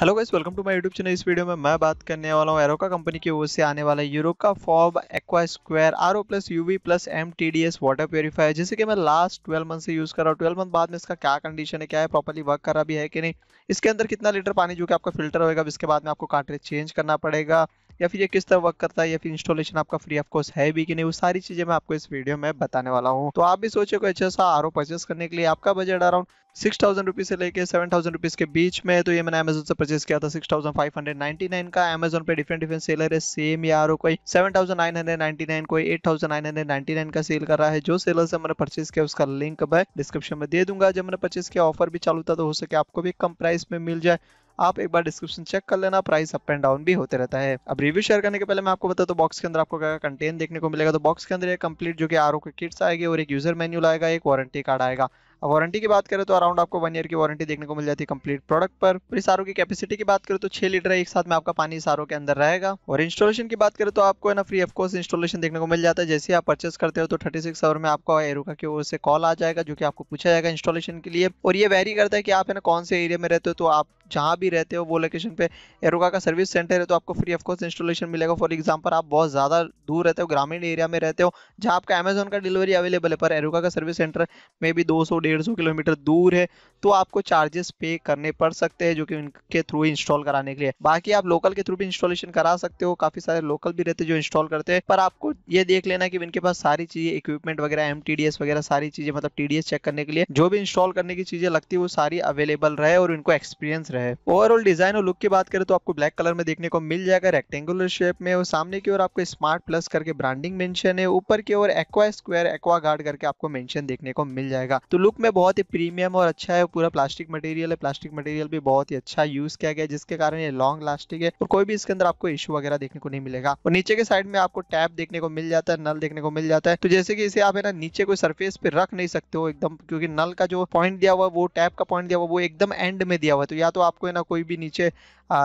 hello guys welcome to my YouTube channel इस video में मैं बात करने वाला हूँ एरोका कंपनी की ओर से आने वाला यूरोका फॉब Aquasure R O plus U V plus M T D S water purifier जैसे कि मैं लास्ट ट्वेल्व मंथ से यूज़ कर रहा हूँ ट्वेल्व मंथ बाद में इसका क्या कंडीशन है क्या है प्रॉपरली वर्क कर रहा भी है कि नहीं इसके अंदर कितना लीटर पानी जो कि आपका फिल्टर होगा इसके बाद में आपको कार्टरेज चेंज करना पड़ेगा या फिर ये किस तरह वर्क करता है या फिर इंस्टॉलेशन आपका फ्री ऑफ कॉस्ट है भी कि नहीं वो सारी चीजें मैं आपको इस वीडियो में बताने वाला हूँ तो आप भी सोचे कोई अच्छा सा आरो परचेस करने के लिए आपका budget around six thousand rupees से लेके सेवन थाउजेंड रुपीज के बीच में तो ये मैंने अमेजोन से परचेस किया था six thousand five hundred ninety nine का अमेजोन पे डिफरेंट डिफरेंट सेलर है सेम या आरो कोई seven thousand nine hundred ninety nine कोई eight thousand nine hundred ninety nine का सेल कर रहा है जो सेलर से मैंने परचेस किया उसका लिंक मैं डिस्क्रिप्शन में दे दूंगा जब मैंने परचेस किया ऑफर भी चालू था तो हो सके आपको भी कम प्राइस में मिल जाए आप एक बार डिस्क्रिप्शन चेक कर लेना प्राइस अप एंड डाउन भी होते रहता है अब रिव्यू शेयर करने के पहले मैं आपको बताऊँ तो बॉक्स के अंदर आपको क्या कंटेन देखने को मिलेगा तो बॉक्स के अंदर एक कंप्लीट जो कि आर की किट्स आएगी और एक यूजर मेन्यू आएगा एक वारंटी कार्ड आएगा वारंटी की बात करें तो अराउंड आपको वन ईयर की वारंटी देखने को मिल जाती है कंप्लीट प्रोडक्ट पर और इस आरो की कैपेसिटी की बात करें तो छह लीटर एक साथ में आपका पानी इस आरो के अंदर रहेगा और इंस्टॉलेशन की बात करें तो आपको ना फ्री ऑफकोर्स इंस्टॉलेशन देखने को मिल जाता है जैसे आप परचेस करते हो तो थर्टी सिक्स आवर में आपको एरोका की ओर से कॉल आ जाएगा जो कि आपको पूछा जाएगा इंस्टॉलेशन के लिए और ये वेरी करता है कि आप है ना कौन से एरिया में रहते हो तो आप जहाँ भी रहते हो वो लोकेशन पे एरोका का सर्विस सेंटर है तो आपको फ्री ऑफ कॉस्ट इंस्टॉलेशन मिलेगा फॉर एग्जाम्पल आप बहुत ज़्यादा दूर रहते हो ग्रामीण एरिया में रहते हो जहाँ आपका अमेजोन का डिलीवरी अवेलेबल है पर एरोका का सर्विस सेंटर में भी दो सौ डेढ़ डेढ़ सौ किलोमीटर दूर है तो आपको चार्जेस पे करने पड़ सकते हैं जो कि उनके थ्रू इंस्टॉल कराने के लिए बाकी आप लोकल के थ्रू भी इंस्टॉलेशन करा सकते हो काफी सारे लोकल भी रहते हैं जो इंस्टॉल करते हैं पर आपको ये देख लेना कि इनके पास सारी चीजें इक्विपमेंट वगैरह एम वगैरह सारी चीजें मतलब टी चेक करने के लिए जो भी इंस्टॉल करने की चीजें लगती है वो सारी अवेलेबल रहे और इनको एक्सपीरियंस रहे ओवरऑल डिजाइन और लुक की बात करें तो आपको ब्लैक कलर में देखने को मिल जाएगा रेक्टेंगुलर शेप में और सामने की ओर आपको स्मार्ट प्लस करके ब्रांडिंग मेंशन है ऊपर की ओर एक्वा स्क्वायर एक्वा गार्ड करके आपको मेंशन देखने को मिल जाएगा तो लुक लुक में बहुत ही प्रीमियम और अच्छा है पूरा प्लास्टिक मटेरियल है प्लास्टिक मटेरियल भी बहुत ही अच्छा यूज किया गया जिसके कारण ये लॉन्ग लास्टिंग है और कोई भी इसके अंदर आपको इशू वगैरह देखने को नहीं मिलेगा और नीचे के साइड में आपको टैप देखने को मिल जाता है नल देखने को मिल जाता है तो जैसे कि इसे आप है ना नीचे कोई सर्फेस पे रख नहीं सकते हो एकदम क्योंकि नल का जो पॉइंट दिया हुआ वो टैप का पॉइंट दिया हुआ वो एकदम एंड में दिया हुआ है तो या तो आपको है ना कोई भी नीचे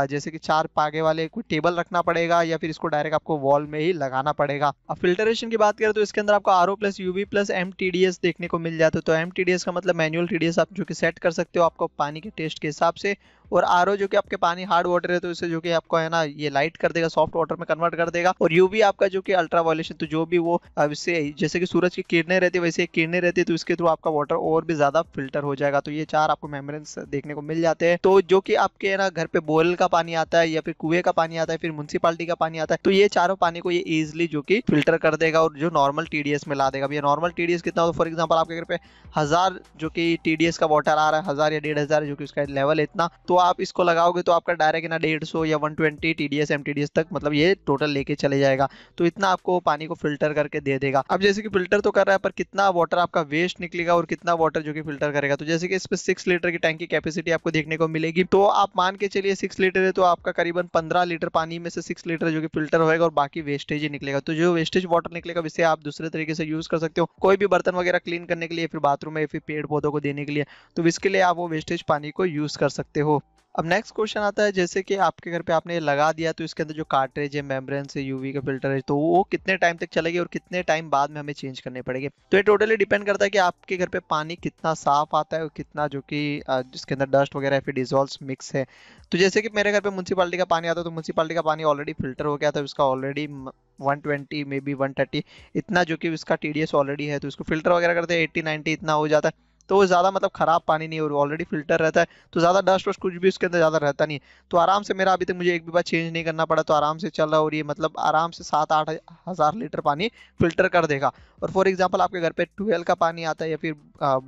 जैसे कि चार पागे वाले कोई टेबल रखना पड़ेगा या फिर इसको डायरेक्ट आपको वॉल में ही लगाना पड़ेगा अब फिल्टरेशन की बात करें तो इसके अंदर आपको R O plus UV plus M T D S देखने को मिल जाता है तो एम टी डी एस का मतलब मैनुअल टी डी एस आप जो कि सेट कर सकते हो आपको पानी के टेस्ट के हिसाब से और आर जो कि आपके पानी हार्ड वाटर है तो इसे जो कि आपको है ना ये लाइट कर देगा सॉफ्ट वाटर में कन्वर्ट कर देगा और भी आपका जो कि अल्ट्रा वायलेशन तो जो भी वो इससे जैसे कि सूरज की किरणें रहती है वैसे किरणें रहती है तो इसके थ्रू आपका वाटर और भी ज्यादा फिल्टर हो जाएगा तो ये चार आपको मेम्ब्रेन्स देखने को मिल जाते हैं तो जो कि आपके ना घर पे बोरल का पानी आता है या फिर कुएं का पानी आता है फिर म्यूनसिपालिटी का पानी आता है तो ये चारों पानी को ये इजिली जो कि फिल्टर कर देगा और जो नॉर्मल टीडीएस में ला देगा भैया नॉर्मल टीडीएस कितना फॉर एग्जाम्पल आपके घर पे हजार जो कि टीडीएस का वाटर आ रहा है हजार या डेढ़ हजार जो कि उसका लेवल इतना तो आप इसको लगाओगे तो आपका डायरेक्ट ना डेढ़ सौ या one twenty T D S M T D S तक मतलब ये टोटल लेके चले जाएगा तो इतना आपको पानी को फिल्टर करके दे देगा अब जैसे कि फिल्टर तो कर रहा है पर कितना वाटर आपका वेस्ट निकलेगा और कितना वाटर जो कि फिल्टर करेगा तो जैसे कि इस पर सिक्स लीटर की टैंक की कैपेसिटी आपको देखने को मिलेगी तो आप मान के चलिए सिक्स लीटर है तो आपका करीबन पंद्रह लीटर पानी में से सिक्स लीटर जो कि फिल्टर होगा और बाकी वेस्टेज ही निकलेगा तो जो वेस्टेज वाटर निकलेगा उसे आप दूसरे तरीके से यूज कर सकते हो कोई भी बर्तन वगैरह क्लीन करने के लिए फिर बाथरूम में फिर पेड़ पौधों को देने के लिए तो इसके लिए आप वो वेस्टेज पानी को यूज कर सकते हो अब नेक्स्ट क्वेश्चन आता है जैसे कि आपके घर पे आपने लगा दिया तो इसके अंदर जो कार्टरेज है मेम्ब्रेन से यूवी का फिल्टर है तो वो कितने टाइम तक चलेगी और कितने टाइम बाद में हमें चेंज करने पड़ेंगे तो ये टोटली डिपेंड करता है कि आपके घर पे पानी कितना साफ आता है और कितना जो कि जिसके अंदर डस्ट वगैरह फिर डिजॉल्व मिक्स है तो जैसे कि मेरे घर पर म्यूनसिपाली का पानी आता है तो म्यूनसिपाली का पानी ऑलरेडी फिल्टर हो गया था उसका ऑलरेडी 120 मे बी 130 इतना जो कि उसका टी ऑलरेडी है तो उसको फिल्टर वगैरह करते हैं एट्टी नाइनटी इतना हो जाता है तो वो ज़्यादा मतलब ख़राब पानी नहीं और ऑलरेडी फिल्टर रहता है तो ज़्यादा डस्ट वस्ट कुछ भी उसके अंदर ज़्यादा रहता नहीं तो आराम से मेरा अभी तक मुझे एक भी बार चेंज नहीं करना पड़ा तो आराम से चल रहा और ये मतलब आराम से सात आठ हज़ार लीटर पानी फिल्टर कर देगा और फॉर एग्जाम्पल आपके घर पर ट्यूबवेल का पानी आता है या फिर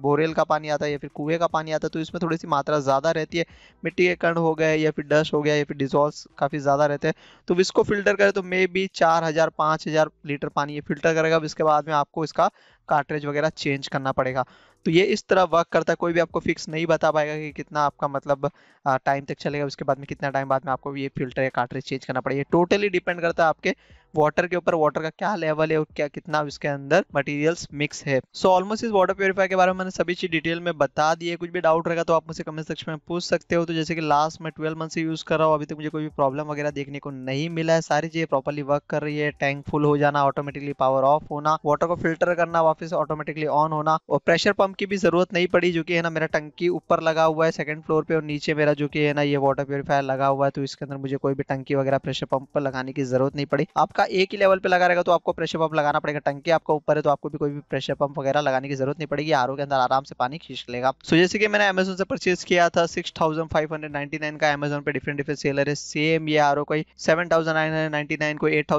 बोरेल का पानी आता है या फिर कुएँ का पानी आता है तो इसमें थोड़ी सी मात्रा ज़्यादा रहती है मिट्टी के कण हो गए या फिर डस्ट हो गया या फिर डिजॉल्स काफ़ी ज़्यादा रहते हैं तो इसको फिल्टर करें तो मे बी चार हज़ार पाँच हज़ार लीटर पानी ये फिल्टर करेगा अब इसके बाद में आपको इसका कार्टरेज वगैरह चेंज करना पड़ेगा तो ये इस तरह वर्क करता है कोई भी आपको फिक्स नहीं बता पाएगा कि कितना आपका मतलब टाइम तक चलेगा उसके बाद में कितना टाइम बाद में आपको ये फिल्टर या कार्टरेज चेंज करना पड़ेगा ये टोटली डिपेंड करता है आपके वाटर के ऊपर वाटर का क्या लेवल है और क्या कितना उसके अंदर मटेरियल्स मिक्स है सो ऑलमोस्ट इस वाटर प्योरीफायर के बारे में मैंने सभी चीज डिटेल में बता दी है कुछ भी डाउट रहेगा तो आप मुझे कमेंट सेक्शन में पूछ सकते हो तो जैसे कि लास्ट में ट्वेल्व मंथ से यूज कर रहा हूँ अभी तक मुझे कोई भी प्रॉब्लम वगैरह देखने को नहीं मिला है सारी चीजें प्रॉपरली वर्क कर रही है टैंक फुल हो जाना ऑटोमेटिकली पावर ऑफ होना वाटर को फिल्टर करना वापस ऑटोमेटिकली ऑन होना और प्रेशर पंप की भी जरूरत नहीं पड़ी जो कि है ना मेरा टंकी ऊपर लगा हुआ है सेकंड फ्लोर पे और नीचे मेरा जो कि है ना ये वाटर प्योरीफायर लगा हुआ है तो इसके अंदर मुझे कोई भी टंकी वगैरह प्रेशर पंप पर लगाने की जरूरत नहीं पड़ी आपका आपका एक ही लेवल पे लगा रहेगा तो आपको प्रेशर पंप लगाना पड़ेगा टंकी आपका ऊपर है तो आपको भी कोई भी प्रेशर पंप वगैरह लगाने की जरूरत नहीं पड़ेगी आरो के अंदर आराम से पानी खींच लेगा सो जैसे कि मैंने अमेजोन से परचेज किया था six thousand five hundred nine का अमेजोन पे डिफरेंट डिफरेंट सेलर है सेम ये आरो कोई सेवन कोई एट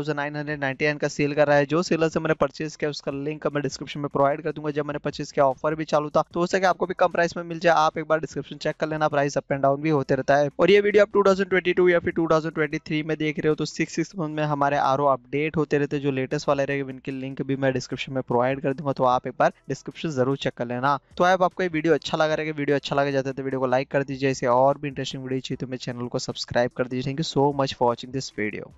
का सेल कर रहा है जो सेलर से मैंने परचेज किया उसका लिंक मैं डिस्क्रिप्शन में प्रोवाइड कर दूंगा जब मैंने परचेज किया ऑफर भी चालू था तो हो सके आपको भी कम प्राइस में मिल जाए आप एक बार डिस्क्रिप्शन चेक कर लेना प्राइस अप एंड डाउन भी होते रहता है और ये वीडियो आप टू या फिर टू में देख रहे हो तो सिक्स सिक्स मंथ में हमारे आर अपडेट होते रहते जो लेटेस्ट वाले रहेंगे इनके लिंक भी मैं डिस्क्रिप्शन में प्रोवाइड कर दूंगा तो आप एक बार डिस्क्रिप्शन जरूर चेक कर लेना तो आप आपको ये वीडियो अच्छा लगा रहेगा वीडियो अच्छा लगा जाता है तो वीडियो को लाइक कर दीजिए इसे और भी इंटरेस्टिंग वीडियो चाहिए तो मेरे चैनल को सब्सक्राइब कर दीजिए thank you so much for watching this video